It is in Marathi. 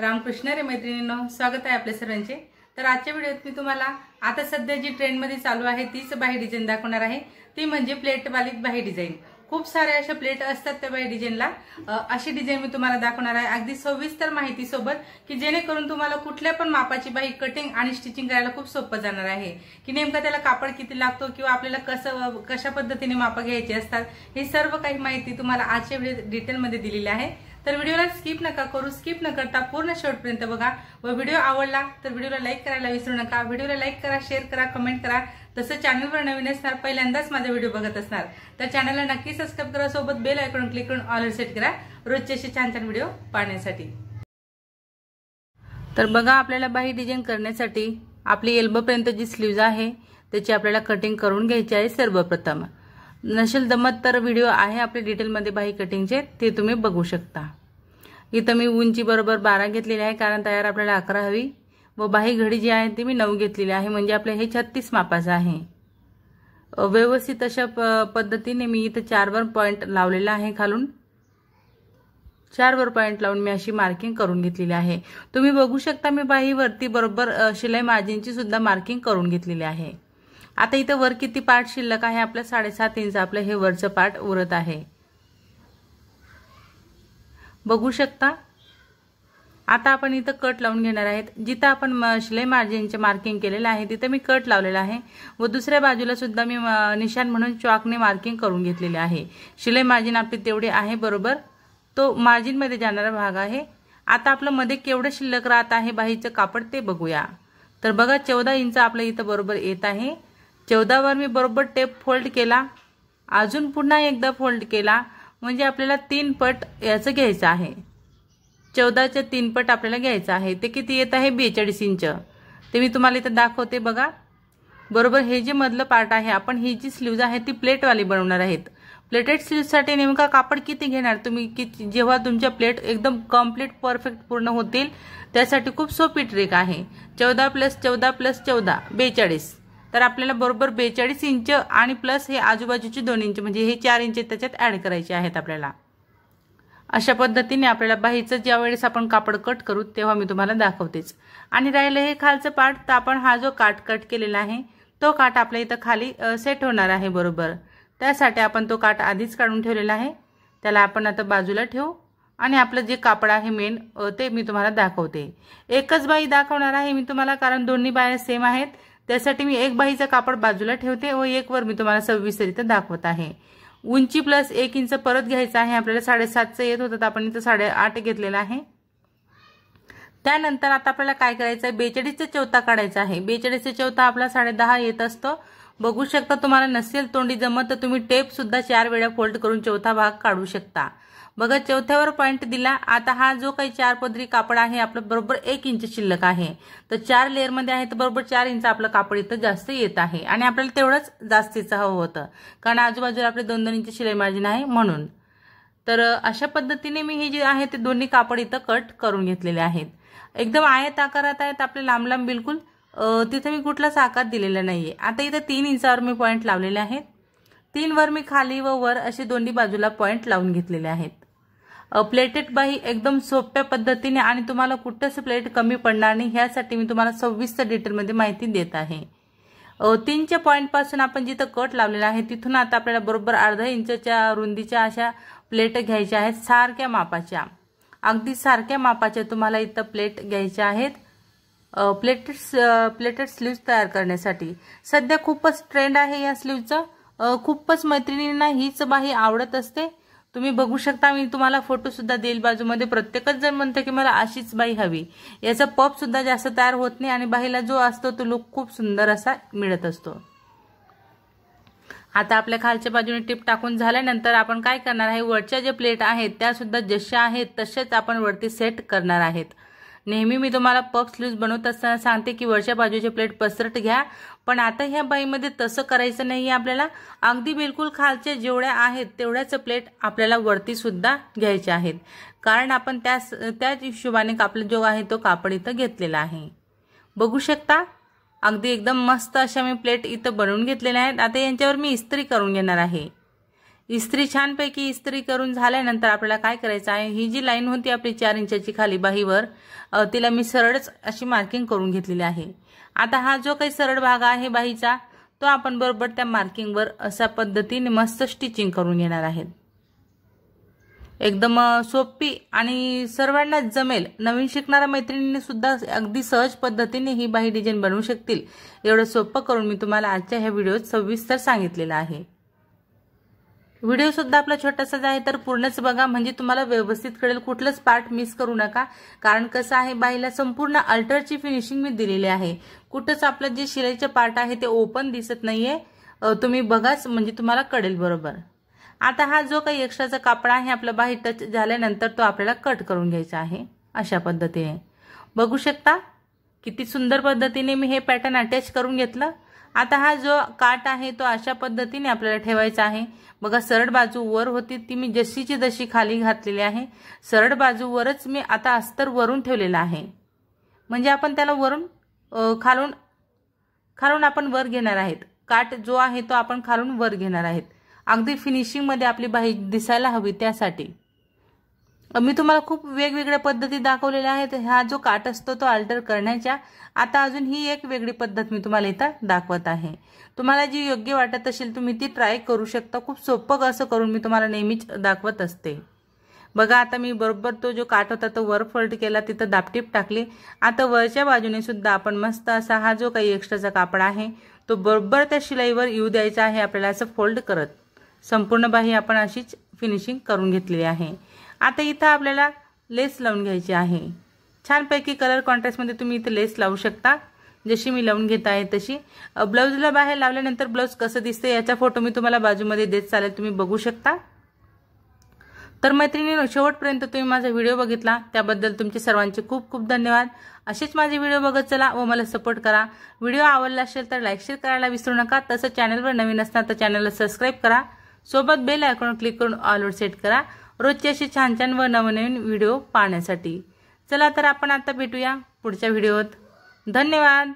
रामकृष्ण रे मैत्रिणींनो स्वागत आहे आपल्या सर्वांचे तर आजच्या व्हिडिओत मी तुम्हाला आता सध्या जी ट्रेंडमध्ये चालू आहे तीच बाही डिझाईन दाखवणार आहे ती म्हणजे प्लेटवाली बाही डिझाईन खूप सारे अशा प्लेट असतात त्या बाई डिझाईनला अशी डिझाईन मी तुम्हाला दाखवणार आहे अगदी सविस्तर माहिती सोबत की जेणेकरून तुम्हाला कुठल्या पण मापाची बाई कटिंग आणि स्टिचिंग करायला खूप सोपं जाणार आहे की नेमका त्याला कापड किती लागतो किंवा आपल्याला कसं कशा पद्धतीने मापं घ्यायची असतात हे सर्व काही माहिती तुम्हाला आजच्या व्हिडिओ डिटेलमध्ये दिलेली आहे तर व्हिडिओला स्किप नका करू स्किप न करता पूर्ण शेवटपर्यंत बघा व व्हिडिओ आवडला तर व्हिडिओला लाईक करायला विसरू नका व्हिडिओला लाईक करा शेअर करा कमेंट करा तसं चॅनलवर नवीन असणार पहिल्यांदाच माझा व्हिडिओ बघत असणार तर चॅनलला नक्की सबस्क्राईब करा सोबत बेल आयकॉन क्लिक करून ऑलर सेट करा रोजचे असे छान छान व्हिडिओ पाहण्यासाठी तर बघा आपल्याला बाही डिझाईन करण्यासाठी आपली एल्बोपर्यंत जी स्लीव्ज आहे त्याची आपल्याला कटिंग करून घ्यायची आहे सर्वप्रथम नसेल दमत तर व्हिडिओ आहे आपल्या डिटेलमध्ये बाही कटिंगचे ते तुम्ही बघू शकता इथं मी उंची बरोबर बारा घेतलेली आहे कारण तयार आपल्याला अकरा हवी व बाही घडी जी आहे ती मी नऊ घेतलेली आहे म्हणजे आपले हे छत्तीस मापाचं आहे व्यवस्थित अशा प पद्धतीने मी इथं चारवर पॉईंट लावलेला आहे खालून चारवर पॉईंट लावून मी अशी मार्किंग करून घेतलेली आहे तुम्ही बघू शकता मी बाहीवरती बरोबर शिलाई मार्जिनची सुद्धा मार्किंग करून घेतलेली आहे आता इथं वर किती पार्ट शिल्लक आहे आपलं साडेसात इंच आपलं हे वरचं पार्ट उरत आहे बघू शकता आता आपण इथं कट लावून घेणार आहेत जिथं आपण शिलाई मार्जिनचे मार्किंग केलेलं आहे तिथं मी कट लावलेला आहे व दुसऱ्या बाजूला सुद्धा मी निशान म्हणून चॉकने मार्किंग करून घेतलेले आहे शिलाई मार्जिन आपली तेवढी आहे बरोबर तो मार्जिनमध्ये जाणारा भाग आहे आता आपलं मध्ये केवढं शिल्लक राहत आहे बाहीचं कापड ते बघूया तर बघा चौदा इंच आपलं इथं बरोबर येत आहे चौदावर मी बरोबर टेप फोल्ड केला अजून पुन्हा एकदा फोल्ड केला म्हणजे आपल्याला तीन पट याचं घ्यायचं आहे चौदाच्या तीन पट आपल्याला घ्यायचं आहे ते किती येत आहे बेचाळीस इंच ते मी तुम्हाला इथं दाखवते बघा बरोबर हे जे मधलं पार्ट आहे आपण ही जी स्लीव्ज आहे ती प्लेटवाली बनवणार आहेत प्लेटेड स्लीवसाठी नेमका कापड किती घेणार तुम्ही किती जेव्हा तुमच्या प्लेट एकदम कम्प्लीट परफेक्ट पूर्ण होतील त्यासाठी खूप सोपी ट्रिक आहे चौदा प्लस चौदा प्लस चौदा बेचाळीस तर आपल्याला बरोबर बेचाळीस इंच आणि प्लस हे आजूबाजूचे दोन इंच म्हणजे हे चार इंच त्याच्यात ॲड करायचे आहेत आपल्याला अशा पद्धतीने आपल्याला बाहीचं ज्यावेळेस आपण कापड कट करू तेव्हा मी तुम्हाला दाखवतेच आणि राहिलं हे खालचं पार्ट तर आपण हा जो काट कट केलेला आहे तो काट आपल्या इथं खाली सेट होणार आहे बरोबर त्यासाठी आपण तो काट आधीच काढून ठेवलेला आहे त्याला आपण आता बाजूला ठेवू आणि आपलं जे कापड आहे मेन ते मी तुम्हाला दाखवते एकच बाई दाखवणार आहे मी तुम्हाला कारण दोन्ही बाया सेम आहेत त्यासाठी मी एक बाईचं कापड बाजूला ठेवते व एक वर मी तुम्हाला सव्वीस इथं दाखवत आहे उंची प्लस एक इंच परत घ्यायचं आहे आपल्याला साडेसातचं येत होतं आपण इथं साडेआठ घेतलेलं आहे त्यानंतर आता आपल्याला काय करायचं आहे बेचाळीसचं चौथा काढायचा आहे बेचाळीसचं चौथा आपला साडेदहा येत असतो बघू शकता तुम्हाला नसेल तोंडी जमत तर तुम्ही टेप सुद्धा चार वेळा फोल्ड करून चौथा भाग काढू शकता बघा चौथ्यावर पॉईंट दिला आता हा जो काही चार पदरी कापड आहे आपलं बरोबर एक इंच शिल्लक आहे तर चार लेअरमध्ये आहे तर बरोबर चार इंच आपलं कापड इथं जास्त येत आहे आणि आपल्याला तेवढंच जास्तीचं हवं होतं कारण आजूबाजूला आपले दोन दोन इंच शिलाई मार्जिन आहे म्हणून तर अशा पद्धतीने मी हे जे आहे ते दोन्ही कापड इथं कट करून घेतलेले आहेत एकदम आयत आकारात आहेत आपले लांब लांब बिलकुल तिथे मी कुठलाच आकार दिलेला नाहीये आता इथं तीन इंचावर मी पॉईंट लावलेले आहेत तीनवर मी खाली व वर असे दोन्ही बाजूला पॉईंट लावून घेतलेले आहेत प्लेटेड बाही एकदम सोप्या पद्धतीने आणि तुम्हाला कुठंच प्लेट कमी पडणार नाही ह्यासाठी मी तुम्हाला सविस्तर डिटेलमध्ये माहिती देत आहे तीनच्या पॉईंटपासून आपण जिथं कट लावलेला आहे तिथून आता आपल्याला बरोबर अर्धा इंचच्या रुंदीच्या अशा प्लेट घ्यायच्या आहेत सारख्या मापाच्या अगदी सारख्या मापाच्या तुम्हाला इथं प्लेट घ्यायच्या आहेत प्लेटेड प्लेटेड स्लीव्ज तयार करण्यासाठी सध्या खूपच ट्रेंड आहे या स्लीवचं खूपच मैत्रिणींना हीच बाही आवडत असते तुम्ही बघू शकता मी तुम्हाला फोटो सुद्धा देईल बाजूमध्ये प्रत्येकच जण म्हणतं की मला अशीच बाई हवी याचा पप सुद्धा जास्त तयार होत नाही आणि बाईला जो असतो तो लुक खूप सुंदर असा मिळत असतो आता आपल्या खालच्या बाजूने टिप टाकून झाल्यानंतर आपण काय करणार आहे वरच्या ज्या प्लेट आहेत त्या सुद्धा जशा आहेत तशाच आपण वरती सेट करणार आहेत नेहमी मी तुम्हाला पप स्लूज बनवत असताना सांगते की वरच्या बाजूचे प्लेट पसरट घ्या पण आता ह्या बाईमध्ये तसं करायचं नाही आपल्याला अगदी बिलकुल खालच्या जेवढ्या आहेत तेवढ्याच प्लेट आपल्याला वरती सुद्धा घ्यायचे आहेत कारण आपण त्या त्याच हिशोबाने कापला जो आहे तो कापड इथं घेतलेला आहे बघू शकता अगदी एकदम मस्त अशा मी प्लेट इथं बनवून घेतलेल्या आहेत आता यांच्यावर मी इस्त्री करून घेणार आहे इस्त्री छानपैकी इस्त्री करून झाल्यानंतर आपल्याला काय करायचं आहे ही जी लाईन होती आपली चार इंचाची खाली बाहीवर तिला मी सरळच अशी मार्किंग करून घेतलेली आहे आता हा जो काही सरळ भाग आहे बाहीचा तो आपण बरोबर त्या मार्किंगवर अशा पद्धतीने मस्त स्टिचिंग करून घेणार आहेत एकदम सोपी आणि सर्वांनाच जमेल नवीन शिकणाऱ्या मैत्रिणींनी सुद्धा अगदी सहज पद्धतीने ही बाही डिझाईन बनवू शकतील एवढं सोपं करून मी तुम्हाला आजच्या ह्या व्हिडिओत सविस्तर सांगितलेलं आहे व्हिडिओ सुद्धा आपला छोटासाच आहे तर पूर्णच बघा म्हणजे तुम्हाला व्यवस्थित कळेल कुठलंच पार्ट मिस करू नका कारण कसं आहे बाईला संपूर्ण अल्टरची फिनिशिंग मी दिलेली आहे कुठंच आपलं जे शिलाईचे पार्ट आहे ते ओपन दिसत नाहीये तुम्ही बघाच म्हणजे तुम्हाला कळेल बरोबर आता हा जो काही एक्स्ट्राचा कापडा आहे आपला बाहेर टच झाल्यानंतर तो आपल्याला कट करून घ्यायचा आहे अशा पद्धतीने बघू शकता किती सुंदर पद्धतीने मी हे पॅटर्न अटॅच करून घेतलं आता हा जो काट आहे तो अशा पद्धतीने आपल्याला ठेवायचा आहे बघा सरळ बाजू वर होती ती मी जशीची जशी खाली घातलेली आहे सरळ बाजूवरच मी आता अस्तर वरून ठेवलेला आहे म्हणजे आपण त्याला वरून खालून खालून आपण वर घेणार आहेत काट जो आहे तो आपण खालून वर घेणार आहेत अगदी फिनिशिंगमध्ये आपली बाई दिसायला हवी त्यासाठी मी तुम्हाला खूप वेगवेगळ्या पद्धती दाखवलेल्या आहेत हा जो काट असतो तो अल्टर करण्याच्या आता अजून ही एक वेगळी पद्धत मी तुम्हाला इथं दाखवत आहे तुम्हाला जी योग्य वाटत असेल तुम्ही ती ट्राय करू शकता खूप सोपं असं करून मी तुम्हाला नेहमीच दाखवत असते बघा आता मी बरोबर तो जो काट होता तो वर फोल्ड केला तिथं दापटीप टाकली आता वरच्या बाजूने सुद्धा आपण मस्त असा हा जो काही एक्स्ट्राचा कापड आहे तो बरोबर त्या शिलाईवर येऊ द्यायचा आहे आपल्याला असं फोल्ड करत संपूर्ण बाही आपण अशीच फिनिशिंग करून घेतलेली आहे आता इथं आपल्याला लेस लावून घ्यायची आहे छानपैकी कलर कॉन्ट्रास्टमध्ये तुम्ही इथं लेस लावू शकता जशी मी लावून घेत आहे तशी ब्लाऊजला बाहेर लावल्यानंतर ब्लाऊज कसं दिसते याचा फोटो मी तुम्हाला बाजूमध्ये देत चालेल तुम्ही बघू शकता तर मैत्रिणी शेवटपर्यंत तुम्ही माझा व्हिडिओ बघितला त्याबद्दल तुमचे सर्वांचे खूप खूप धन्यवाद असेच माझे व्हिडिओ बघत चला व मला सपोर्ट करा व्हिडिओ आवडला असेल तर लाईक शेअर करायला विसरू नका तसं चॅनलवर नवीन असणार तर चॅनलला सबस्क्राईब करा सोबत बेल आयकॉन क्लिक करून ऑलवर सेट करा रोजचे असे छान छान व नवनवीन व्हिडिओ पाहण्यासाठी चला तर आपण आता भेटूया पुढच्या व्हिडिओत धन्यवाद